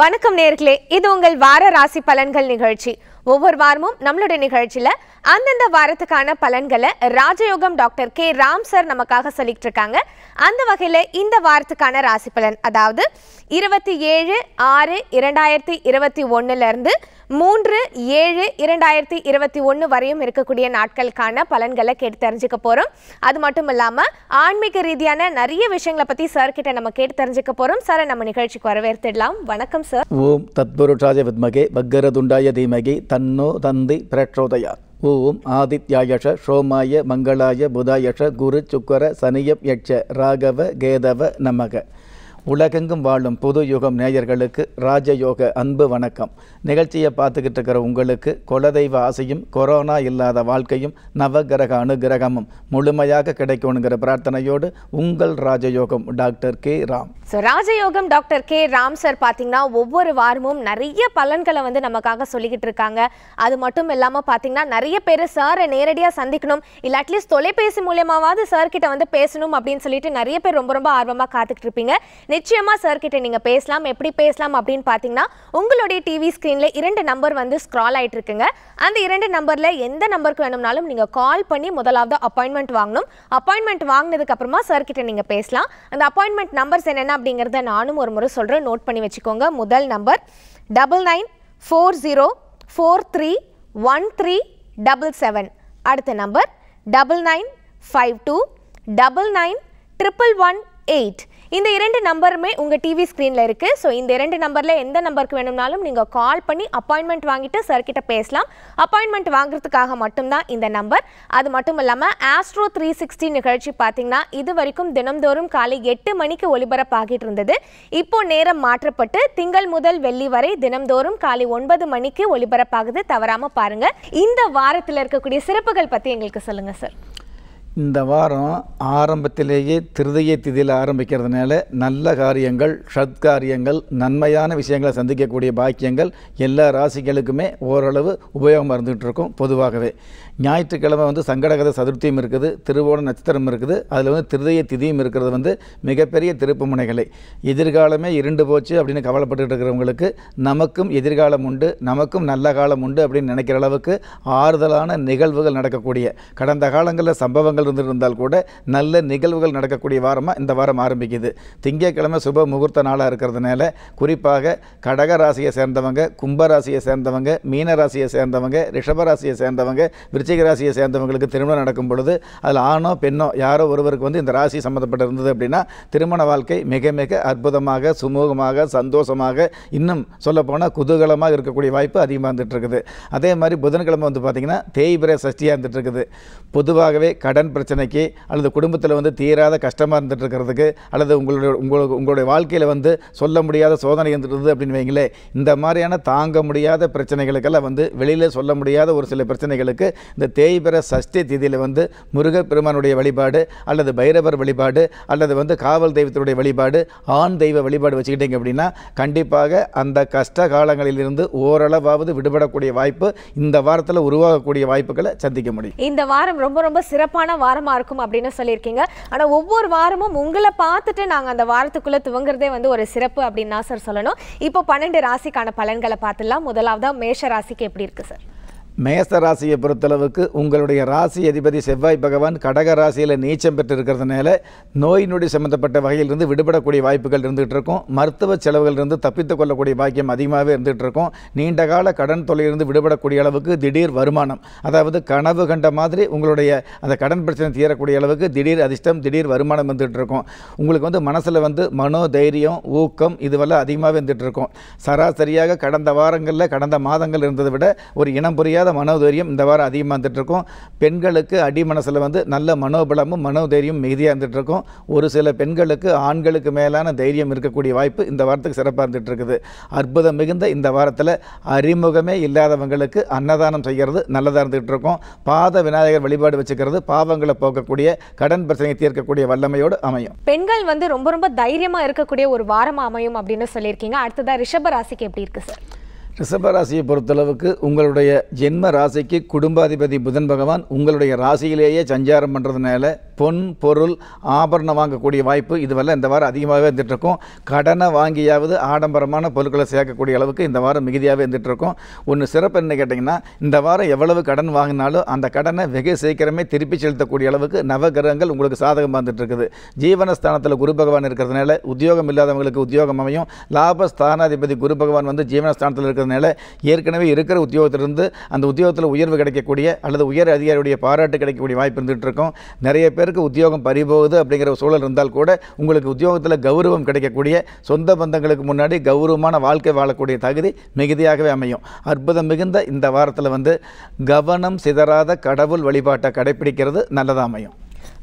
வணக்கம் நேர்களே இது உங்கள் வார ராசி பலன்கள் நிகழ்ச்சி ஒவ்வொரு வாரமும் நம்மளுடைய நிகழ்ச்சியில அந்தந்த வாரத்துக்கான பலன்களை ராஜயோகம் டாக்டர் கே ராம் சார் நமக்காக சொல்லிட்டு இருக்காங்க அந்த வகையில இந்த வாரத்துக்கான ராசி பலன் அதாவது இருபத்தி ஏழு ஆறு இரண்டாயிரத்தி இருபத்தி ஒன்னுல இருந்து மூன்று ஏழு இரண்டாயிரத்தி இருபத்தி ஒன்று வரையும் இருக்கக்கூடிய நாட்களுக்கான பலன்களை கேட்டு தெரிஞ்சுக்க போகிறோம் அது மட்டும் இல்லாமல் ஆன்மீக ரீதியான நிறைய விஷயங்களை பற்றி சார்கிட்ட நம்ம கேட்டு தெரிஞ்சுக்க போகிறோம் சார் நம்ம நிகழ்ச்சிக்கு வரவேற்றிடலாம் வணக்கம் சார் ஓம் தத்புருஷாய வித்மகே துண்டாய தீமகே தன்னோ தந்தி பிரச்சோதயா ஓம் ஆதித்யாயஷ சோமாய மங்களாய புதாயஷ குரு சுக்கர சனியப் யட்ச ராகவ கேதவ நமக உலகெங்கும் வாழும் புது யுகம் நேயர்களுக்கு ராஜயோக அன்பு வணக்கம் நிகழ்ச்சியை பார்த்துக்கிட்டு இருக்கிற உங்களுக்கு குலதெய்வ ஆசையும் கொரோனா இல்லாத வாழ்க்கையும் நவகிரக அனுகிரகமும் முழுமையாக கிடைக்கணுங்கிற பிரார்த்தனையோடு உங்கள் ராஜயோகம் டாக்டர் கே ராம் ஸோ ராஜயோகம் டாக்டர் கே ராம் சார் பார்த்தீங்கன்னா ஒவ்வொரு வாரமும் நிறைய பலன்களை வந்து நமக்காக சொல்லிக்கிட்டு இருக்காங்க அது மட்டும் இல்லாமல் பார்த்தீங்கன்னா நிறைய பேர் சாரை நேரடியாக சந்திக்கணும் இல்லை அட்லீஸ்ட் தொலைபேசி மூலியமாவது சார்கிட்ட வந்து பேசணும் அப்படின்னு சொல்லிட்டு நிறைய பேர் ரொம்ப ரொம்ப ஆர்வமாக காத்துக்கிட்டு இருப்பீங்க நிச்சயமாக கிட்ட நீங்கள் பேசலாம் எப்படி பேசலாம் அப்படின்னு பார்த்தீங்கன்னா உங்களுடைய டிவி ஸ்க்ரீனில் இரண்டு நம்பர் வந்து ஸ்க்ரால் ஆகிட்டு இருக்குங்க அந்த இரண்டு நம்பரில் எந்த நம்பருக்கு வேணும்னாலும் நீங்கள் கால் பண்ணி முதலாவது அப்பாயின்மெண்ட் வாங்கணும் அப்பாயின்மெண்ட் வாங்கினதுக்கு அப்புறமா கிட்ட நீங்கள் பேசலாம் அந்த அப்பாயின்மெண்ட் நம்பர்ஸ் என்னென்ன அப்படிங்கிறத நானும் ஒரு முறை சொல்கிறேன் நோட் பண்ணி வச்சுக்கோங்க முதல் number double nine four zero four three one three double seven அடுத்த number double nine five two double nine triple one eight இந்த இரண்டு நம்பருமே உங்கள் டிவி ஸ்க்ரீனில் இருக்குது ஸோ இந்த இரண்டு நம்பரில் எந்த நம்பருக்கு வேணும்னாலும் நீங்கள் கால் பண்ணி அப்பாயின்மெண்ட் வாங்கிட்டு சர்க்கிட்ட பேசலாம் அப்பாயின்மெண்ட் வாங்குறதுக்காக மட்டும்தான் இந்த நம்பர் அது மட்டும் இல்லாமல் ஆஸ்ட்ரோ த்ரீ சிக்ஸ்டி நிகழ்ச்சி பார்த்தீங்கன்னா இது வரைக்கும் தினம்தோறும் காலை எட்டு மணிக்கு ஒளிபரப்பாகிட்டு இருந்தது இப்போ நேரம் மாற்றப்பட்டு திங்கள் முதல் வெள்ளி வரை தினம்தோறும் காலை ஒன்பது மணிக்கு ஒளிபரப்பாகுது தவறாமல் பாருங்கள் இந்த வாரத்தில் இருக்கக்கூடிய சிறப்புகள் பற்றி எங்களுக்கு சொல்லுங்கள் சார் இந்த வாரம் ஆரம்பத்திலேயே திருதய திதியில் ஆரம்பிக்கிறதுனால நல்ல காரியங்கள் ஷத்காரியங்கள் நன்மையான விஷயங்களை சந்திக்கக்கூடிய பாக்கியங்கள் எல்லா ராசிகளுக்குமே ஓரளவு உபயோகமாக இருந்துகிட்டு இருக்கும் பொதுவாகவே ஞாயிற்றுக்கிழமை வந்து சங்கடகத சதுர்த்தியும் இருக்குது திருவோண நட்சத்திரம் இருக்குது அதில் வந்து திருதய திதியும் இருக்கிறது வந்து மிகப்பெரிய திருப்பு முனைகளை எதிர்காலமே இருண்டு போச்சு அப்படின்னு கவலைப்பட்டு இருக்கிறவங்களுக்கு நமக்கும் எதிர்காலம் உண்டு நமக்கும் நல்ல காலம் உண்டு அப்படின்னு நினைக்கிற அளவுக்கு ஆறுதலான நிகழ்வுகள் நடக்கக்கூடிய கடந்த காலங்களில் சம்பவங்கள் இருந்திருந்தால் கூட நல்ல நிகழ்வுகள் நடக்கக்கூடிய வாரமாக இந்த வாரம் ஆரம்பிக்குது திங்கட்கிழமை சுப முகூர்த்த நாளாக இருக்கிறதுனால குறிப்பாக கடக ராசியை சேர்ந்தவங்க கும்ப ராசியை சேர்ந்தவங்க மீன ராசியை சேர்ந்தவங்க ரிஷப ராசியை சேர்ந்தவங்க விருச்சிக ராசியை சேர்ந்தவங்களுக்கு திருமணம் நடக்கும் பொழுது அதில் ஆணோ பெண்ணோ யாரோ ஒருவருக்கு வந்து இந்த ராசி சம்மந்தப்பட்டு இருந்தது அப்படின்னா திருமண வாழ்க்கை மிக மிக அற்புதமாக சுமூகமாக சந்தோஷமாக இன்னும் சொல்லப்போனால் குதூகலமாக இருக்கக்கூடிய வாய்ப்பு அதிகமாக இருக்குது அதே மாதிரி புதன்கிழமை வந்து பார்த்தீங்கன்னா தேய்பிர சஷ்டியாக இருக்குது பொதுவாகவே கடன் கடன் பிரச்சனைக்கு அல்லது குடும்பத்தில் வந்து தீராத கஷ்டமாக இருந்துட்டு இருக்கிறதுக்கு அல்லது உங்களுடைய உங்களுக்கு உங்களுடைய வாழ்க்கையில் வந்து சொல்ல முடியாத சோதனை இருந்துருது அப்படின்னு வைங்களேன் இந்த மாதிரியான தாங்க முடியாத பிரச்சனைகளுக்கெல்லாம் வந்து வெளியில் சொல்ல முடியாத ஒரு சில பிரச்சனைகளுக்கு இந்த தேய்பெற சஷ்டி திதியில் வந்து முருகப்பெருமானுடைய வழிபாடு அல்லது பைரவர் வழிபாடு அல்லது வந்து காவல் தெய்வத்தினுடைய வழிபாடு ஆண் தெய்வ வழிபாடு வச்சுக்கிட்டீங்க அப்படின்னா கண்டிப்பாக அந்த கஷ்ட காலங்களிலிருந்து ஓரளவாவது விடுபடக்கூடிய வாய்ப்பு இந்த வாரத்தில் உருவாகக்கூடிய வாய்ப்புகளை சந்திக்க முடியும் இந்த வாரம் ரொம்ப ரொம்ப சிறப்பான வாரமாக இருக்கும் அப்படின்னு சொல்லியிருக்கீங்க ஆனால் ஒவ்வொரு வாரமும் உங்களை பார்த்துட்டு நாங்கள் அந்த வாரத்துக்குள்ளே துவங்குறதே வந்து ஒரு சிறப்பு அப்படின்னு தான் சார் சொல்லணும் இப்போ பன்னெண்டு ராசிக்கான பலன்களை பார்த்துடலாம் முதலாவதாக மேஷ ராசிக்கு எப்படி இருக்குது சார் ராசியை பொறுத்தளவுக்கு உங்களுடைய ராசி அதிபதி செவ்வாய் பகவான் கடக ராசியில் நீச்சம் பெற்றிருக்கிறதுனால நோய் நொடி சம்மந்தப்பட்ட வகையிலிருந்து விடுபடக்கூடிய வாய்ப்புகள் இருந்துகிட்டு இருக்கும் மருத்துவ செலவுகளிலிருந்து தப்பித்து கொள்ளக்கூடிய பாக்கியம் அதிகமாகவே இருந்துகிட்டு இருக்கும் நீண்டகால கடன் தொலையிலிருந்து விடுபடக்கூடிய அளவுக்கு திடீர் வருமானம் அதாவது கனவு கண்ட மாதிரி உங்களுடைய அந்த கடன் பிரச்சனை தீரக்கூடிய அளவுக்கு திடீர் அதிர்ஷ்டம் திடீர் வருமானம் வந்துகிட்டு இருக்கும் உங்களுக்கு வந்து மனசில் வந்து மனோ தைரியம் ஊக்கம் இதுவெல்லாம் அதிகமாகவே இருந்துகிட்டு இருக்கும் சராசரியாக கடந்த வாரங்களில் கடந்த மாதங்கள் இருந்ததை விட ஒரு இனம் புரியாத முடியாத மனோதைரியம் இந்த வாரம் அதிகமாக இருந்துகிட்ருக்கும் பெண்களுக்கு அடி மனசில் வந்து நல்ல மனோபலமும் மனோதைரியம் மிகுதியாக இருந்துகிட்ருக்கும் ஒரு சில பெண்களுக்கு ஆண்களுக்கு மேலான தைரியம் இருக்கக்கூடிய வாய்ப்பு இந்த வாரத்துக்கு சிறப்பாக இருந்துகிட்ருக்குது அற்புதம் மிகுந்த இந்த வாரத்தில் அறிமுகமே இல்லாதவங்களுக்கு அன்னதானம் செய்கிறது நல்லதாக இருந்துகிட்டு இருக்கும் பாத விநாயகர் வழிபாடு வச்சுக்கிறது பாவங்களை போக்கக்கூடிய கடன் பிரச்சனையை தீர்க்கக்கூடிய வல்லமையோடு அமையும் பெண்கள் வந்து ரொம்ப ரொம்ப தைரியமாக இருக்கக்கூடிய ஒரு வாரமாக அமையும் அப்படின்னு சொல்லியிருக்கீங்க அடுத்ததாக ரிஷப ராசிக்கு எப்படி இருக்கு சார் ரிஷபராசியை பொறுத்தளவுக்கு உங்களுடைய ஜென்ம ராசிக்கு குடும்பாதிபதி புதன் பகவான் உங்களுடைய ராசியிலேயே சஞ்சாரம் பண்ணுறதுனால பொன் பொருள் ஆபரணம் வாங்கக்கூடிய வாய்ப்பு இதுவெல்லாம் இந்த வாரம் அதிகமாகவே இருந்துகிட்ருக்கும் கடனை வாங்கியாவது ஆடம்பரமான பொருட்களை சேர்க்கக்கூடிய அளவுக்கு இந்த வாரம் மிகுதியாகவே இருந்துகிட்ருக்கும் ஒன்று சிறப்பு என்ன கேட்டிங்கன்னா இந்த வாரம் எவ்வளவு கடன் வாங்கினாலும் அந்த கடனை வெகு சீக்கிரமே திருப்பி செலுத்தக்கூடிய அளவுக்கு நவகிரகங்கள் உங்களுக்கு சாதகம் வந்துட்டுருக்குது ஜீவனஸ்தானத்தில் குரு பகவான் இருக்கிறதுனால உத்தியோகம் இல்லாதவங்களுக்கு உத்தியோகம் அமையும் லாபஸ்தானாதிபதி குரு பகவான் வந்து ஜீவனஸ்தானத்தில் இருக்கிறதுனால ஏற்கனவே இருக்கிற உத்தியோகத்திலிருந்து அந்த உத்தியோகத்தில் உயர்வு கிடைக்கக்கூடிய அல்லது உயர் அதிகாரியுடைய பாராட்டு கிடைக்கக்கூடிய வாய்ப்பு இருக்கும் நிறைய பேர் பேருக்கு உத்தியோகம் பறிபோகுது அப்படிங்கிற சூழல் இருந்தால் கூட உங்களுக்கு உத்தியோகத்தில் கௌரவம் கிடைக்கக்கூடிய சொந்த பந்தங்களுக்கு முன்னாடி கௌரவமான வாழ்க்கை வாழக்கூடிய தகுதி மிகுதியாகவே அமையும் அற்புதம் மிகுந்த இந்த வாரத்தில் வந்து கவனம் சிதறாத கடவுள் வழிபாட்டை கடைபிடிக்கிறது நல்லதாக அமையும்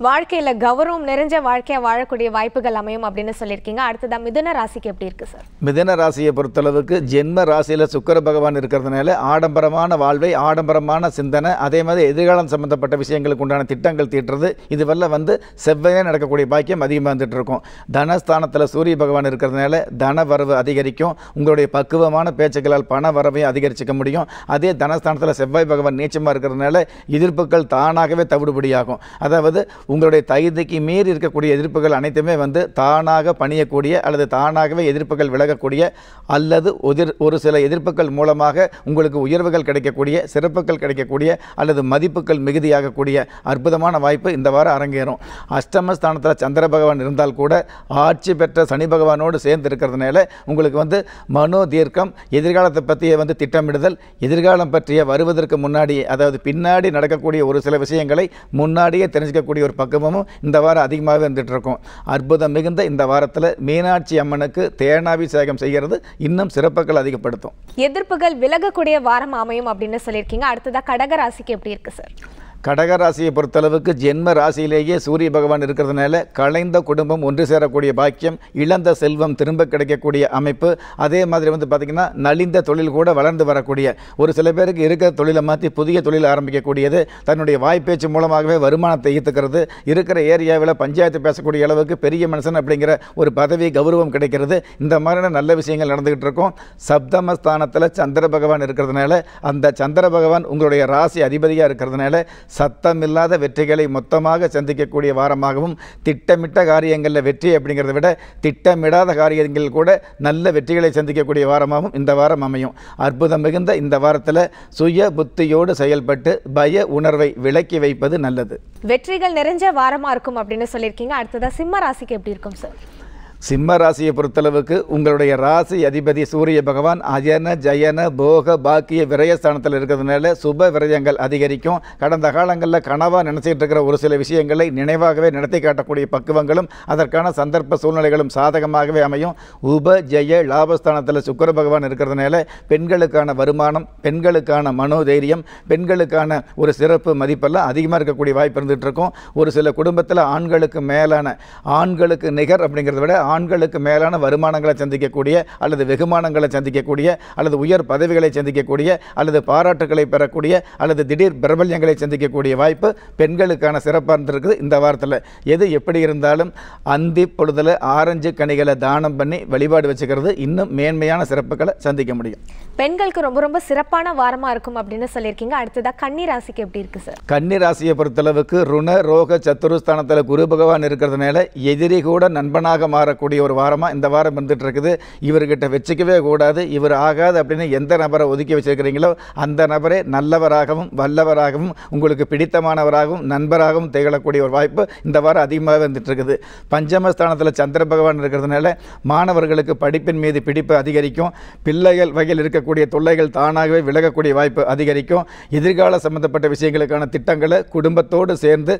வாழ்க்கையில் கௌரவம் நிறைஞ்ச வாழ்க்கையை வாழக்கூடிய வாய்ப்புகள் அமையும் அப்படின்னு சொல்லியிருக்கீங்க அடுத்ததான் மிதன ராசிக்கு எப்படி இருக்குது சார் மிதன ராசியை பொறுத்தளவுக்கு ஜென்ம ராசியில் சுக்கர பகவான் இருக்கிறதுனால ஆடம்பரமான வாழ்வை ஆடம்பரமான சிந்தனை அதே மாதிரி எதிர்காலம் சம்மந்தப்பட்ட விஷயங்களுக்கு உண்டான திட்டங்கள் தீட்டுறது இதுவெல்லாம் வந்து செவ்வையாக நடக்கக்கூடிய பாக்கியம் அதிகமாக வந்துட்டு இருக்கும் தனஸ்தானத்தில் சூரிய பகவான் இருக்கிறதுனால தன வரவு அதிகரிக்கும் உங்களுடைய பக்குவமான பேச்சுக்களால் பண வரவையும் அதிகரிச்சுக்க முடியும் அதே தனஸ்தானத்தில் செவ்வாய் பகவான் நீச்சமாக இருக்கிறதுனால எதிர்ப்புகள் தானாகவே தவிடுபடியாகும் அதாவது உங்களுடைய தகுதிக்கு மீறி இருக்கக்கூடிய எதிர்ப்புகள் அனைத்துமே வந்து தானாக பணியக்கூடிய அல்லது தானாகவே எதிர்ப்புகள் விலகக்கூடிய அல்லது ஒதிர் ஒரு சில எதிர்ப்புகள் மூலமாக உங்களுக்கு உயர்வுகள் கிடைக்கக்கூடிய சிறப்புகள் கிடைக்கக்கூடிய அல்லது மதிப்புகள் மிகுதியாகக்கூடிய அற்புதமான வாய்ப்பு இந்த வாரம் அரங்கேறும் அஷ்டமஸ்தானத்தில் சந்திர பகவான் இருந்தால் கூட ஆட்சி பெற்ற சனி பகவானோடு சேர்ந்து இருக்கிறதுனால உங்களுக்கு வந்து மனோ தீர்க்கம் எதிர்காலத்தை பற்றிய வந்து திட்டமிடுதல் எதிர்காலம் பற்றிய வருவதற்கு முன்னாடி அதாவது பின்னாடி நடக்கக்கூடிய ஒரு சில விஷயங்களை முன்னாடியே தெரிஞ்சுக்கக்கூடிய ஒரு பக்குவமும் இந்த வாரம் இருந்துட்டு இருந்துகிட்ருக்கும் அற்புதம் மிகுந்த இந்த வாரத்தில் மீனாட்சி அம்மனுக்கு தேனாபிஷேகம் செய்கிறது இன்னும் சிறப்புகள் அதிகப்படுத்தும் எதிர்ப்புகள் விலகக்கூடிய வாரம் அமையும் அப்படின்னு சொல்லியிருக்கீங்க அடுத்ததாக கடகராசிக்கு எப்படி இருக்குது சார் கடகராசியை பொறுத்தளவுக்கு ஜென்ம ராசியிலேயே சூரிய பகவான் இருக்கிறதுனால கலைந்த குடும்பம் ஒன்று சேரக்கூடிய பாக்கியம் இழந்த செல்வம் திரும்ப கிடைக்கக்கூடிய அமைப்பு அதே மாதிரி வந்து பார்த்திங்கன்னா நலிந்த தொழில் கூட வளர்ந்து வரக்கூடிய ஒரு சில பேருக்கு இருக்கிற தொழிலை மாற்றி புதிய தொழில் ஆரம்பிக்கக்கூடியது தன்னுடைய வாய்ப்பேச்சு மூலமாகவே வருமானத்தை ஈர்த்துக்கிறது இருக்கிற ஏரியாவில் பஞ்சாயத்து பேசக்கூடிய அளவுக்கு பெரிய மனுஷன் அப்படிங்கிற ஒரு பதவி கௌரவம் கிடைக்கிறது இந்த மாதிரியான நல்ல விஷயங்கள் நடந்துக்கிட்டு இருக்கும் சப்தமஸ்தானத்தில் சந்திர பகவான் இருக்கிறதுனால அந்த சந்திர பகவான் உங்களுடைய ராசி அதிபதியாக இருக்கிறதுனால சத்தமில்லாத வெற்றிகளை மொத்தமாக சந்திக்கக்கூடிய வாரமாகவும் திட்டமிட்ட காரியங்களில் வெற்றி அப்படிங்கிறத விட திட்டமிடாத காரியங்கள் கூட நல்ல வெற்றிகளை சந்திக்கக்கூடிய வாரமாகவும் இந்த வாரம் அமையும் அற்புதம் மிகுந்த இந்த வாரத்தில் சுய புத்தியோடு செயல்பட்டு பய உணர்வை விலக்கி வைப்பது நல்லது வெற்றிகள் நிறைஞ்ச வாரமாக இருக்கும் அப்படின்னு சொல்லியிருக்கீங்க அடுத்ததாக சிம்ம ராசிக்கு எப்படி இருக்கும் சார் சிம்ம ராசியை பொறுத்தளவுக்கு உங்களுடைய ராசி அதிபதி சூரிய பகவான் அஜன ஜயன போக பாக்கிய விரயஸ்தானத்தில் இருக்கிறதுனால சுப விரயங்கள் அதிகரிக்கும் கடந்த காலங்களில் கனவாக நினச்சிட்டு இருக்கிற ஒரு சில விஷயங்களை நினைவாகவே நடத்தி காட்டக்கூடிய பக்குவங்களும் அதற்கான சந்தர்ப்ப சூழ்நிலைகளும் சாதகமாகவே அமையும் உப ஜெய லாபஸ்தானத்தில் சுக்கர பகவான் இருக்கிறதுனால பெண்களுக்கான வருமானம் பெண்களுக்கான மனோதைரியம் பெண்களுக்கான ஒரு சிறப்பு மதிப்பெல்லாம் அதிகமாக இருக்கக்கூடிய வாய்ப்பு இருந்துகிட்டு இருக்கும் ஒரு சில குடும்பத்தில் ஆண்களுக்கு மேலான ஆண்களுக்கு நிகர் அப்படிங்கிறத விட ஆண்களுக்கு மேலான வருமானங்களை சந்திக்கக்கூடிய அல்லது வெகுமானங்களை சந்திக்கக்கூடிய அல்லது உயர் பதவிகளை சந்திக்கக்கூடிய அல்லது பாராட்டுகளை பெறக்கூடிய அல்லது திடீர் பிரபல்யங்களை சந்திக்கக்கூடிய வாய்ப்பு பெண்களுக்கான சிறப்பாக இருந்திருக்குது இந்த வாரத்தில் எது எப்படி இருந்தாலும் அந்தி பொழுதில் ஆரஞ்சு கனிகளை தானம் பண்ணி வழிபாடு வச்சுக்கிறது இன்னும் மேன்மையான சிறப்புகளை சந்திக்க முடியும் பெண்களுக்கு ரொம்ப ரொம்ப சிறப்பான வாரமாக இருக்கும் அப்படின்னு சொல்லியிருக்கீங்க அடுத்ததாக கன்னி ராசிக்கு எப்படி இருக்குது சார் கன்னி ராசியை பொறுத்தளவுக்கு ருண ரோக சத்துருஸ்தானத்தில் குரு பகவான் இருக்கிறதுனால எதிரி கூட நண்பனாக மாற கூடிய ஒரு வாரமாக இந்த வாரம் வந்துட்டு இருக்குது இவர்கிட்ட வச்சுக்கவே கூடாது இவர் ஆகாது அப்படின்னு எந்த நபரை ஒதுக்கி வச்சிருக்கிறீங்களோ அந்த நபரே நல்லவராகவும் வல்லவராகவும் உங்களுக்கு பிடித்தமானவராகவும் நண்பராகவும் திகழக்கூடிய ஒரு வாய்ப்பு இந்த வாரம் அதிகமாக வந்துட்டு இருக்குது பஞ்சமஸ்தானத்தில் சந்திர பகவான் இருக்கிறதுனால மாணவர்களுக்கு படிப்பின் மீது பிடிப்பு அதிகரிக்கும் பிள்ளைகள் வகையில் இருக்கக்கூடிய தொல்லைகள் தானாகவே விலகக்கூடிய வாய்ப்பு அதிகரிக்கும் எதிர்கால சம்பந்தப்பட்ட விஷயங்களுக்கான திட்டங்களை குடும்பத்தோடு சேர்ந்து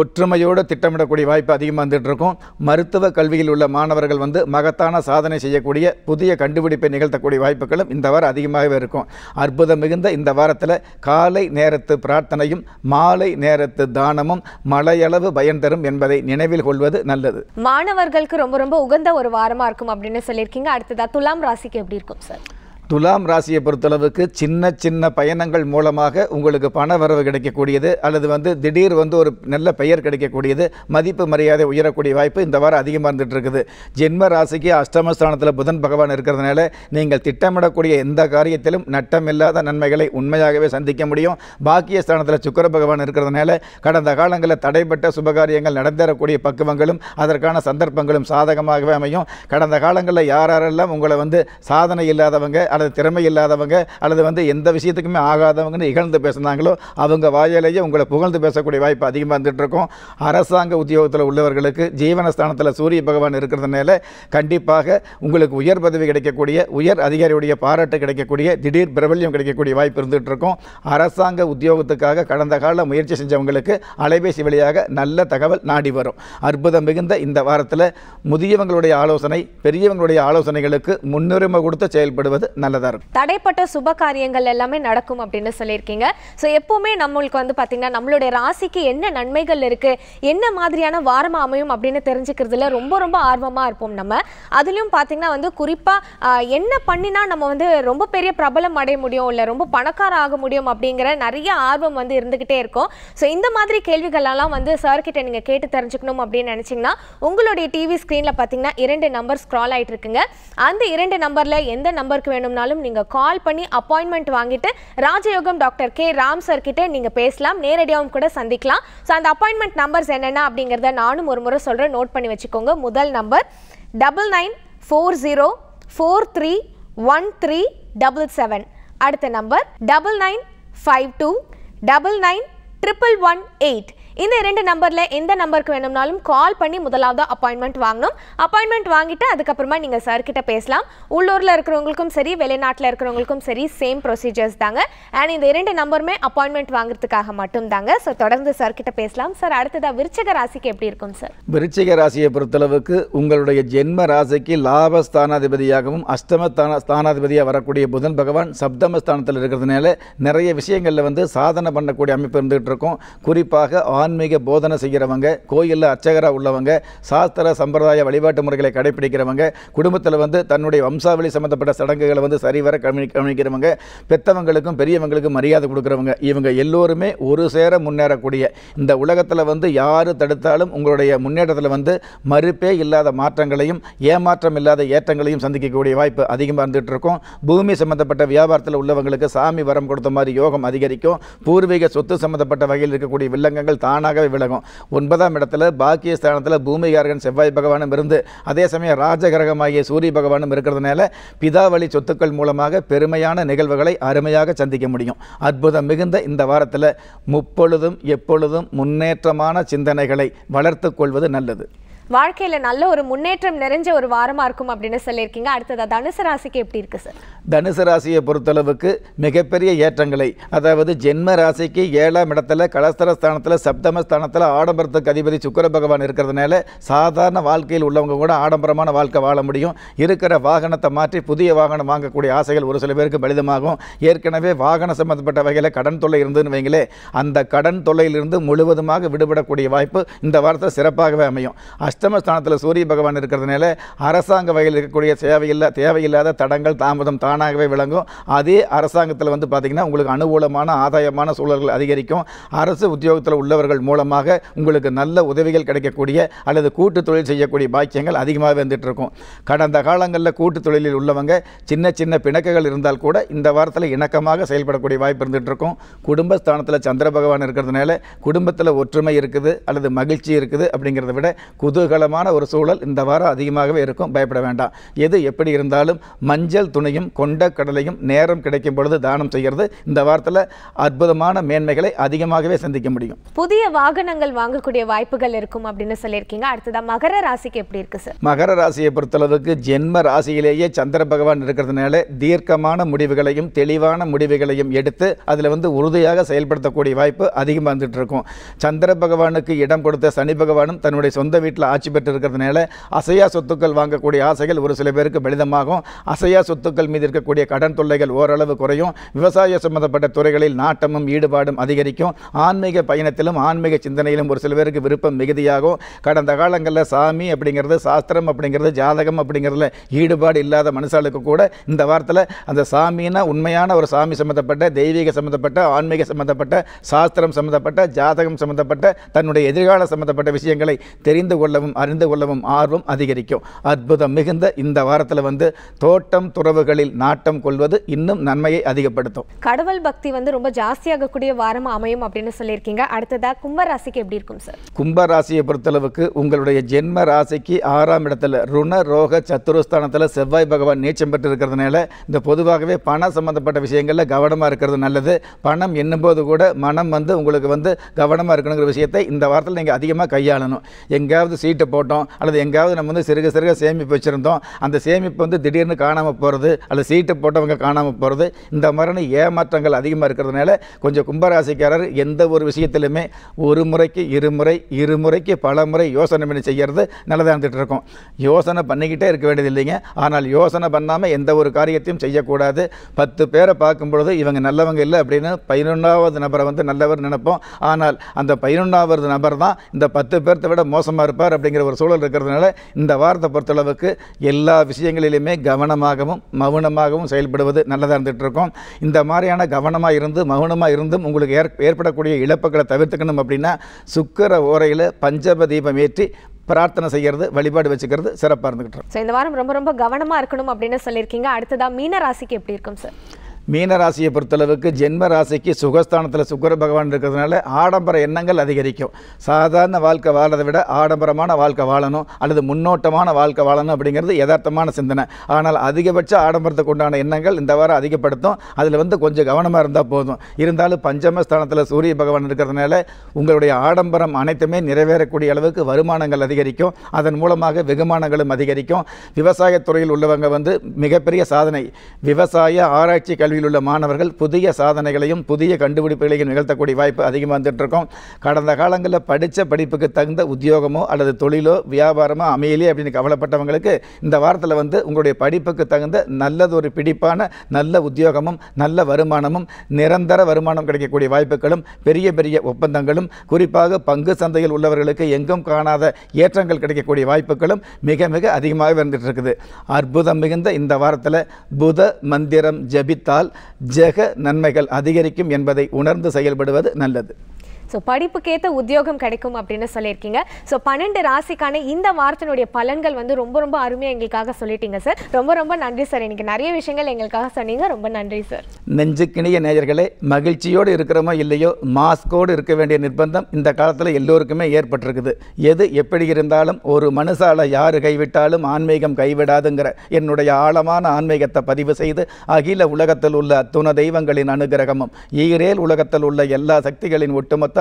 ஒற்றுமையோடு திட்டமிடக்கூடிய வாய்ப்பு அதிகமாக வந்துட்டு இருக்கும் மருத்துவ கல்வியில் உள்ள மாணவர்கள் வந்து மகத்தான சாதனை செய்யக்கூடிய புதிய கண்டுபிடிப்பை நிகழ்த்தக்கூடிய வாய்ப்புகளும் இந்த வாரம் அதிகமாகவே இருக்கும் அற்புதம் மிகுந்த இந்த வாரத்தில் காலை நேரத்து பிரார்த்தனையும் மாலை நேரத்து தானமும் மலையளவு பயன் தரும் என்பதை நினைவில் கொள்வது நல்லது மாணவர்களுக்கு ரொம்ப ரொம்ப உகந்த ஒரு வாரமாக இருக்கும் அப்படின்னு சொல்லியிருக்கீங்க அடுத்ததாக துலாம் ராசிக்கு எப்படி இருக்கும் சார் துலாம் ராசியை பொறுத்தளவுக்கு சின்ன சின்ன பயணங்கள் மூலமாக உங்களுக்கு பண வரவு கிடைக்கக்கூடியது அல்லது வந்து திடீர் வந்து ஒரு நல்ல பெயர் கிடைக்கக்கூடியது மதிப்பு மரியாதை உயரக்கூடிய வாய்ப்பு இந்த வாரம் அதிகமாக இருந்துகிட்டு இருக்குது ஜென்ம ராசிக்கு அஷ்டமஸ்தானத்தில் புதன் பகவான் இருக்கிறதுனால நீங்கள் திட்டமிடக்கூடிய எந்த காரியத்திலும் நட்டமில்லாத நன்மைகளை உண்மையாகவே சந்திக்க முடியும் பாக்கிய ஸ்தானத்தில் சுக்கர பகவான் இருக்கிறதுனால கடந்த காலங்களில் தடைப்பட்ட சுபகாரியங்கள் நடந்தேறக்கூடிய பக்குவங்களும் அதற்கான சந்தர்ப்பங்களும் சாதகமாகவே அமையும் கடந்த காலங்களில் யாரெல்லாம் உங்களை வந்து சாதனை இல்லாதவங்க அல்லது திறமை இல்லாதவங்க அல்லது வந்து எந்த விஷயத்துக்குமே ஆகாதவங்கன்னு இகழ்ந்து பேசுனாங்களோ அவங்க வாயிலேயே உங்களை புகழ்ந்து பேசக்கூடிய வாய்ப்பு அதிகமாக இருக்கும் அரசாங்க உத்தியோகத்தில் உள்ளவர்களுக்கு ஜீவனஸ்தானத்தில் சூரிய பகவான் இருக்கிறதுனால கண்டிப்பாக உங்களுக்கு உயர் பதவி கிடைக்கக்கூடிய உயர் அதிகாரியுடைய பாராட்டு கிடைக்கக்கூடிய திடீர் பிரபல்யம் கிடைக்கக்கூடிய வாய்ப்பு இருந்துகிட்டு இருக்கும் அரசாங்க உத்தியோகத்துக்காக கடந்த கால முயற்சி செஞ்சவங்களுக்கு அலைபேசி வழியாக நல்ல தகவல் நாடி வரும் அற்புதம் மிகுந்த இந்த வாரத்தில் முதியவங்களுடைய ஆலோசனை பெரியவங்களுடைய ஆலோசனைகளுக்கு முன்னுரிமை கொடுத்து செயல்படுவது நல்லதாக இருக்கும் தடைப்பட்ட சுப காரியங்கள் எல்லாமே நடக்கும் அப்படின்னு சொல்லியிருக்கீங்க ஸோ எப்போவுமே நம்மளுக்கு வந்து பார்த்தீங்கன்னா நம்மளுடைய ராசிக்கு என்ன நன்மைகள் இருக்கு என்ன மாதிரியான வாரமாக அமையும் அப்படின்னு தெரிஞ்சுக்கிறதுல ரொம்ப ரொம்ப ஆர்வமாக இருப்போம் நம்ம அதுலேயும் பார்த்தீங்கன்னா வந்து குறிப்பாக என்ன பண்ணினா நம்ம வந்து ரொம்ப பெரிய பிரபலம் அடைய முடியும் இல்லை ரொம்ப பணக்கார ஆக முடியும் அப்படிங்கிற நிறைய ஆர்வம் வந்து இருந்துகிட்டே இருக்கும் ஸோ இந்த மாதிரி கேள்விகளெல்லாம் வந்து சார்கிட்ட நீங்கள் கேட்டு தெரிஞ்சுக்கணும் அப்படின்னு நினச்சிங்கன்னா உங்களுடைய டிவி ஸ்க்ரீனில் பார்த்தீங்கன்னா இரண்டு நம்பர் ஸ்க்ரால் ஆகிட்டு இருக்குங்க அந்த இரண்டு நம்பரில் எந்த நம்பருக்கு வேணும் வேணும்னாலும் நீங்கள் கால் பண்ணி அப்பாயின்மெண்ட் வாங்கிட்டு ராஜயோகம் டாக்டர் கே ராம் சார் கிட்டே நீங்கள் பேசலாம் நேரடியாகவும் கூட சந்திக்கலாம் ஸோ அந்த அப்பாயின்மெண்ட் நம்பர்ஸ் என்னென்ன அப்படிங்கிறத நானும் ஒரு முறை சொல்கிறேன் நோட் பண்ணி வச்சுக்கோங்க முதல் number double nine four zero four three one three double seven அடுத்த number double nine five two double nine triple one eight இந்த இரண்டு நம்பரில் எந்த நம்பருக்கு வேணும்னாலும் கால் பண்ணி முதலாவது அப்பாயின்மெண்ட் வாங்கணும் அப்பாயின்மெண்ட் வாங்கிட்டு அதுக்கப்புறமா நீங்கள் சார்கிட்ட பேசலாம் உள்ளூரில் இருக்கிறவங்களுக்கும் சரி வெளிநாட்டில் இருக்கிறவங்களுக்கும் சரி சேம் ப்ரொசீஜர்ஸ் தாங்க அண்ட் இந்த இரண்டு நம்பருமே அப்பாயின்மெண்ட் வாங்குறதுக்காக மட்டும் தாங்க ஸோ தொடர்ந்து சார் கிட்ட பேசலாம் சார் அடுத்ததாக விருச்சிக ராசிக்கு எப்படி இருக்கும் சார் விருச்சிக ராசியை பொறுத்தளவுக்கு உங்களுடைய ஜென்ம ராசிக்கு லாப ஸ்தானாதிபதியாகவும் அஷ்டம ஸ்தானாதிபதியாக வரக்கூடிய புதன் பகவான் சப்தமஸ்தானத்தில் இருக்கிறதுனால நிறைய விஷயங்களில் வந்து சாதனை பண்ணக்கூடிய அமைப்பு இருந்துகிட்டு இருக்கும் குறிப்பாக ஆன்மீக போதனை செய்கிறவங்க கோயிலில் அர்ச்சகராக உள்ளவங்க சாஸ்திர சம்பிரதாய வழிபாட்டு முறைகளை கடைபிடிக்கிறவங்க குடும்பத்தில் வந்து தன்னுடைய வம்சாவளி சம்மந்தப்பட்ட சடங்குகளை வந்து சரிவர கவனி கவனிக்கிறவங்க பெத்தவங்களுக்கும் பெரியவங்களுக்கும் மரியாதை கொடுக்குறவங்க இவங்க எல்லோருமே ஒரு சேர முன்னேறக்கூடிய இந்த உலகத்தில் வந்து யார் தடுத்தாலும் உங்களுடைய முன்னேற்றத்தில் வந்து மறுப்பே இல்லாத மாற்றங்களையும் ஏமாற்றம் இல்லாத ஏற்றங்களையும் சந்திக்கக்கூடிய வாய்ப்பு அதிகமாக இருந்துகிட்டு இருக்கும் பூமி சம்மந்தப்பட்ட வியாபாரத்தில் உள்ளவங்களுக்கு சாமி வரம் கொடுத்த மாதிரி யோகம் அதிகரிக்கும் பூர்வீக சொத்து சம்மந்தப்பட்ட வகையில் இருக்கக்கூடிய வில்லங்கங்கள் தான் தானாகவே விலகும் ஒன்பதாம் இடத்துல பாக்கிய ஸ்தானத்தில் பூமிகாரகன் செவ்வாய் பகவானும் இருந்து அதே சமயம் ராஜகிரகமாகிய சூரிய பகவானும் இருக்கிறதுனால பிதாவளி சொத்துக்கள் மூலமாக பெருமையான நிகழ்வுகளை அருமையாக சந்திக்க முடியும் அற்புதம் மிகுந்த இந்த வாரத்தில் முப்பொழுதும் எப்பொழுதும் முன்னேற்றமான சிந்தனைகளை வளர்த்து கொள்வது நல்லது வாழ்க்கையில் நல்ல ஒரு முன்னேற்றம் நிறைஞ்ச ஒரு வாரமாக இருக்கும் அப்படின்னு சொல்லியிருக்கீங்க அடுத்ததாக தனுசு ராசிக்கு எப்படி இருக்குது சார் தனுசு ராசியை பொறுத்தளவுக்கு மிகப்பெரிய ஏற்றங்களை அதாவது ஜென்ம ராசிக்கு ஏழாம் இடத்துல கலஸ்தர ஸ்தானத்தில் சப்தம ஸ்தானத்தில் ஆடம்பரத்துக்கு அதிபதி சுக்கர பகவான் இருக்கிறதுனால சாதாரண வாழ்க்கையில் உள்ளவங்க கூட ஆடம்பரமான வாழ்க்கை வாழ முடியும் இருக்கிற வாகனத்தை மாற்றி புதிய வாகனம் வாங்கக்கூடிய ஆசைகள் ஒரு சில பேருக்கு பலிதமாகும் ஏற்கனவே வாகன சம்பந்தப்பட்ட வகையில் கடன் தொல்லை இருந்துன்னு வைங்களே அந்த கடன் தொல்லையிலிருந்து முழுவதுமாக விடுபடக்கூடிய வாய்ப்பு இந்த வாரத்தில் சிறப்பாகவே அமையும் அஷ்டமஸ்தானத்தில் சூரிய பகவான் இருக்கிறதுனால அரசாங்க வகையில் இருக்கக்கூடிய சேவையில்லா தேவையில்லாத தடங்கள் தாமதம் தானாகவே விளங்கும் அதே அரசாங்கத்தில் வந்து பார்த்திங்கன்னா உங்களுக்கு அனுகூலமான ஆதாயமான சூழல்கள் அதிகரிக்கும் அரசு உத்தியோகத்தில் உள்ளவர்கள் மூலமாக உங்களுக்கு நல்ல உதவிகள் கிடைக்கக்கூடிய அல்லது கூட்டு தொழில் செய்யக்கூடிய பாக்கியங்கள் அதிகமாக வந்துட்டு இருக்கும் கடந்த காலங்களில் கூட்டு தொழிலில் உள்ளவங்க சின்ன சின்ன பிணக்குகள் இருந்தால் கூட இந்த வாரத்தில் இணக்கமாக செயல்படக்கூடிய வாய்ப்பு இருந்துட்டு இருக்கும் குடும்பஸ்தானத்தில் சந்திர பகவான் இருக்கிறதுனால குடும்பத்தில் ஒற்றுமை இருக்குது அல்லது மகிழ்ச்சி இருக்குது அப்படிங்கிறத விட குது குதூகலமான ஒரு சூழல் இந்த வாரம் அதிகமாகவே இருக்கும் பயப்பட வேண்டாம் எது எப்படி இருந்தாலும் மஞ்சள் துணியும் கொண்ட கடலையும் நேரம் கிடைக்கும் பொழுது தானம் செய்கிறது இந்த வாரத்தில் அற்புதமான மேன்மைகளை அதிகமாகவே சந்திக்க முடியும் புதிய வாகனங்கள் வாங்கக்கூடிய வாய்ப்புகள் இருக்கும் அப்படின்னு சொல்லியிருக்கீங்க அடுத்ததான் மகர ராசிக்கு எப்படி இருக்கு சார் மகர ராசியை பொறுத்தளவுக்கு ஜென்ம ராசியிலேயே சந்திர பகவான் இருக்கிறதுனால தீர்க்கமான முடிவுகளையும் தெளிவான முடிவுகளையும் எடுத்து அதில் வந்து உறுதியாக செயல்படுத்தக்கூடிய வாய்ப்பு அதிகமாக வந்துட்டு இருக்கும் சந்திர பகவானுக்கு இடம் கொடுத்த சனி பகவானும் தன்னுடைய சொந்த வீட்டில் ஆட்சி பெற்றிருக்கிறதுனால அசையா சொத்துக்கள் வாங்கக்கூடிய ஆசைகள் ஒரு சில பேருக்கு பலிதமாகும் அசையா சொத்துக்கள் மீது இருக்கக்கூடிய கடன் தொல்லைகள் ஓரளவு குறையும் விவசாய சம்பந்தப்பட்ட துறைகளில் நாட்டமும் ஈடுபாடும் அதிகரிக்கும் ஆன்மீக பயணத்திலும் ஆன்மீக சிந்தனையிலும் ஒரு சில பேருக்கு விருப்பம் மிகுதியாகும் கடந்த காலங்களில் சாமி அப்படிங்கிறது சாஸ்திரம் அப்படிங்கிறது ஜாதகம் அப்படிங்கிறதுல ஈடுபாடு இல்லாத மனுஷாளுக்கு கூட இந்த வாரத்தில் அந்த சாமின்னா உண்மையான ஒரு சாமி சம்மந்தப்பட்ட தெய்வீக சம்மந்தப்பட்ட ஆன்மீக சம்மந்தப்பட்ட சாஸ்திரம் சம்மந்தப்பட்ட ஜாதகம் சம்மந்தப்பட்ட தன்னுடைய எதிர்கால சம்மந்தப்பட்ட விஷயங்களை தெரிந்து கொள்ளவும் கொள்ளவும் அறிந்து கொள்ளவும் ஆர்வம் அதிகரிக்கும் அற்புதம் மிகுந்த இந்த வாரத்தில் வந்து தோட்டம் துறவுகளில் நாட்டம் கொள்வது இன்னும் நன்மையை அதிகப்படுத்தும் கடவுள் பக்தி வந்து ரொம்ப ஜாஸ்தியாகக்கூடிய வாரம் அமையும் அப்படின்னு சொல்லியிருக்கீங்க அடுத்ததாக கும்பராசிக்கு எப்படி இருக்கும் சார் கும்பராசியை பொறுத்தளவுக்கு உங்களுடைய ஜென்ம ராசிக்கு ஆறாம் இடத்துல ருண ரோக சத்துருஸ்தானத்தில் செவ்வாய் பகவான் நீச்சம் பெற்று இருக்கிறதுனால இந்த பொதுவாகவே பண சம்பந்தப்பட்ட விஷயங்களில் கவனமாக இருக்கிறது நல்லது பணம் என்னும்போது கூட மனம் வந்து உங்களுக்கு வந்து கவனமாக இருக்கணுங்கிற விஷயத்தை இந்த வாரத்தில் நீங்கள் அதிகமாக கையாளணும் எங்கேயாவது சீட் சீட்டை போட்டோம் அல்லது எங்கேயாவது நம்ம வந்து சிறுக சிறுக சேமிப்பு வச்சுருந்தோம் அந்த சேமிப்பு வந்து திடீர்னு காணாமல் போகிறது அல்லது சீட்டை போட்டவங்க காணாமல் போகிறது இந்த மாதிரியான ஏமாற்றங்கள் அதிகமாக இருக்கிறதுனால கொஞ்சம் கும்பராசிக்காரர் எந்த ஒரு விஷயத்திலுமே ஒரு முறைக்கு இருமுறை இருமுறைக்கு பல முறை யோசனை பண்ணி செய்கிறது நல்லதாக இருந்துகிட்டு யோசனை பண்ணிக்கிட்டே இருக்க வேண்டியது இல்லைங்க ஆனால் யோசனை பண்ணாமல் எந்த ஒரு காரியத்தையும் செய்யக்கூடாது பத்து பேரை பார்க்கும் பொழுது இவங்க நல்லவங்க இல்லை அப்படின்னு பதினொன்றாவது நபரை வந்து நல்லவர் நினைப்போம் ஆனால் அந்த பதினொன்றாவது நபர் தான் இந்த பத்து பேர்த்த விட மோசமாக இருப்பார் அப்படிங்கிற ஒரு சூழல் இருக்கிறதுனால இந்த வாரத்தை பொறுத்தளவுக்கு எல்லா விஷயங்களிலுமே கவனமாகவும் மௌனமாகவும் செயல்படுவது நல்லதாக இருந்துகிட்டு இருக்கோம் இந்த மாதிரியான கவனமாக இருந்து மௌனமாக இருந்தும் உங்களுக்கு ஏற் ஏற்படக்கூடிய இழப்புகளை தவிர்த்துக்கணும் அப்படின்னா சுக்கர ஓரையில் பஞ்சப தீபம் ஏற்றி பிரார்த்தனை செய்கிறது வழிபாடு வச்சுக்கிறது சிறப்பாக இருந்துகிட்டு இருக்கும் இந்த வாரம் ரொம்ப ரொம்ப கவனமாக இருக்கணும் அப்படின்னு சொல்லியிருக்கீங்க அடுத்ததாக மீன ராசிக்கு எப்படி இருக்கும் சார் மீன ராசியை பொறுத்தளவுக்கு ஜென்ம ராசிக்கு சுகஸ்தானத்தில் சுக்கர பகவான் இருக்கிறதுனால ஆடம்பர எண்ணங்கள் அதிகரிக்கும் சாதாரண வாழ்க்கை வாழதை விட ஆடம்பரமான வாழ்க்கை வாழணும் அல்லது முன்னோட்டமான வாழ்க்கை வாழணும் அப்படிங்கிறது யதார்த்தமான சிந்தனை ஆனால் அதிகபட்ச ஆடம்பரத்துக்கு உண்டான எண்ணங்கள் இந்த வாரம் அதிகப்படுத்தும் அதில் வந்து கொஞ்சம் கவனமாக இருந்தால் போதும் இருந்தாலும் பஞ்சமஸ்தானத்தில் சூரிய பகவான் இருக்கிறதுனால உங்களுடைய ஆடம்பரம் அனைத்துமே நிறைவேறக்கூடிய அளவுக்கு வருமானங்கள் அதிகரிக்கும் அதன் மூலமாக வெகுமானங்களும் அதிகரிக்கும் விவசாயத்துறையில் உள்ளவங்க வந்து மிகப்பெரிய சாதனை விவசாய ஆராய்ச்சி கல்வி கல்லூரியில் உள்ள மாணவர்கள் புதிய சாதனைகளையும் புதிய கண்டுபிடிப்புகளையும் நிகழ்த்தக்கூடிய வாய்ப்பு அதிகமாக வந்துட்டுருக்கோம் கடந்த காலங்களில் படித்த படிப்புக்கு தகுந்த உத்தியோகமோ அல்லது தொழிலோ வியாபாரமோ அமையலே அப்படின்னு கவலைப்பட்டவங்களுக்கு இந்த வாரத்தில் வந்து உங்களுடைய படிப்புக்கு தகுந்த நல்லது ஒரு பிடிப்பான நல்ல உத்தியோகமும் நல்ல வருமானமும் நிரந்தர வருமானம் கிடைக்கக்கூடிய வாய்ப்புகளும் பெரிய பெரிய ஒப்பந்தங்களும் குறிப்பாக பங்கு சந்தையில் உள்ளவர்களுக்கு எங்கும் காணாத ஏற்றங்கள் கிடைக்கக்கூடிய வாய்ப்புகளும் மிக மிக அதிகமாக வந்துட்டு இருக்குது அற்புதம் மிகுந்த இந்த வாரத்தில் புத மந்திரம் ஜபித்தால் செய்தால் ஜெக நன்மைகள் அதிகரிக்கும் என்பதை உணர்ந்து செயல்படுவது நல்லது ஸோ படிப்புக்கேற்ற உத்தியோகம் கிடைக்கும் அப்படின்னு சொல்லியிருக்கீங்க ஸோ பன்னெண்டு ராசிக்கான இந்த வாரத்தினுடைய பலன்கள் வந்து ரொம்ப ரொம்ப அருமையாக எங்களுக்காக சொல்லிட்டீங்க சார் ரொம்ப ரொம்ப நன்றி சார் இன்னைக்கு நிறைய விஷயங்கள் எங்களுக்காக சொன்னீங்க ரொம்ப நன்றி சார் நெஞ்சுக்கிணிய நேயர்களே மகிழ்ச்சியோடு இருக்கிறோமோ இல்லையோ மாஸ்கோடு இருக்க வேண்டிய நிர்பந்தம் இந்த காலத்தில் எல்லோருக்குமே ஏற்பட்டிருக்குது எது எப்படி இருந்தாலும் ஒரு மனுஷால யார் கைவிட்டாலும் ஆன்மீகம் கைவிடாதுங்கிற என்னுடைய ஆழமான ஆன்மீகத்தை பதிவு செய்து அகில உலகத்தில் உள்ள அத்துண தெய்வங்களின் அனுகிரகமும் ஈரேல் உலகத்தில் உள்ள எல்லா சக்திகளின் ஒட்டுமொத்த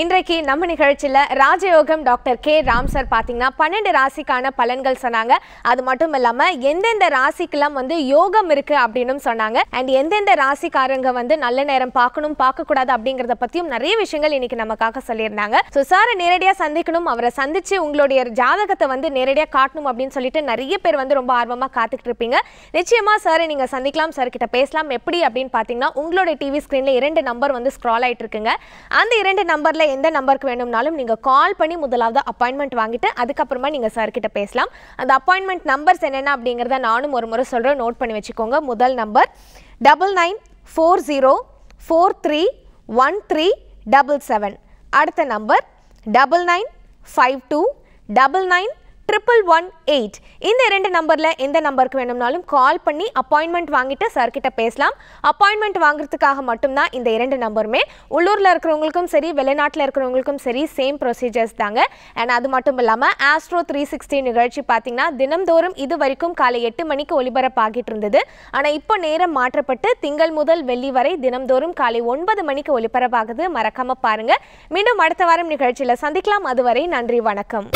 இன்றைக்கு நம்ம நிகழ்ச்சியில் ராஜயோகம் டாக்டர் கே ராம் சார் பார்த்தீங்கன்னா பன்னெண்டு ராசிக்கான பலன்கள் சொன்னாங்க அது மட்டும் இல்லாமல் எந்தெந்த ராசிக்கெல்லாம் வந்து யோகம் இருக்குது அப்படின்னு சொன்னாங்க அண்ட் எந்தெந்த ராசிக்காரங்க வந்து நல்ல நேரம் பார்க்கணும் பார்க்கக்கூடாது அப்படிங்கிறத பற்றியும் நிறைய விஷயங்கள் இன்னைக்கு நமக்காக சொல்லியிருந்தாங்க ஸோ சாரை நேரடியாக சந்திக்கணும் அவரை சந்தித்து உங்களுடைய ஜாதகத்தை வந்து நேரடியாக காட்டணும் அப்படின்னு சொல்லிட்டு நிறைய பேர் வந்து ரொம்ப ஆர்வமாக காத்துக்கிட்டு இருப்பீங்க நிச்சயமாக சாரை நீங்கள் சந்திக்கலாம் சார் கிட்ட பேசலாம் எப்படி அப்படின்னு பார்த்தீங்கன்னா உங்களுடைய டிவி ஸ்க்ரீனில் இரண்டு நம்பர் வந்து ஸ்க்ரால் ஆகிட்டு இருக்குங்க அந்த இரண்டு நம்பரில் மேலே எந்த நம்பருக்கு வேணும்னாலும் நீங்கள் கால் பண்ணி முதலாவது அப்பாயின்மெண்ட் வாங்கிட்டு அதுக்கப்புறமா நீங்கள் சார்கிட்ட பேசலாம் அந்த அப்பாயின்மெண்ட் நம்பர்ஸ் என்னென்ன அப்படிங்கிறத நானும் ஒரு முறை சொல்கிறேன் நோட் பண்ணி வச்சுக்கோங்க முதல் number double nine four zero four three one three double seven அடுத்த number double nine five two double nine triple one eight இந்த இரண்டு நம்பரில் எந்த நம்பருக்கு வேணும்னாலும் கால் பண்ணி அப்பாயின்மெண்ட் வாங்கிட்டு சார்கிட்ட பேசலாம் அப்பாயின்மெண்ட் வாங்குறதுக்காக மட்டும்தான் இந்த இரண்டு நம்பருமே உள்ளூரில் இருக்கிறவங்களுக்கும் சரி வெளிநாட்டில் இருக்கிறவங்களுக்கும் சரி சேம் ப்ரொசீஜர்ஸ் தாங்க அண்ட் அது மட்டும் இல்லாமல் ஆஸ்ட்ரோ த்ரீ சிக்ஸ்டி நிகழ்ச்சி பார்த்தீங்கன்னா தினம்தோறும் இது வரைக்கும் காலை எட்டு மணிக்கு ஒளிபரப்பாகிட்டு இருந்தது ஆனால் இப்போ நேரம் மாற்றப்பட்டு திங்கள் முதல் வெள்ளி வரை தினம்தோறும் காலை ஒன்பது மணிக்கு ஒளிபரப்பாகுது மறக்காமல் பாருங்கள் மீண்டும் அடுத்த வாரம் நிகழ்ச்சியில் சந்திக்கலாம் அதுவரை நன்றி வணக்கம்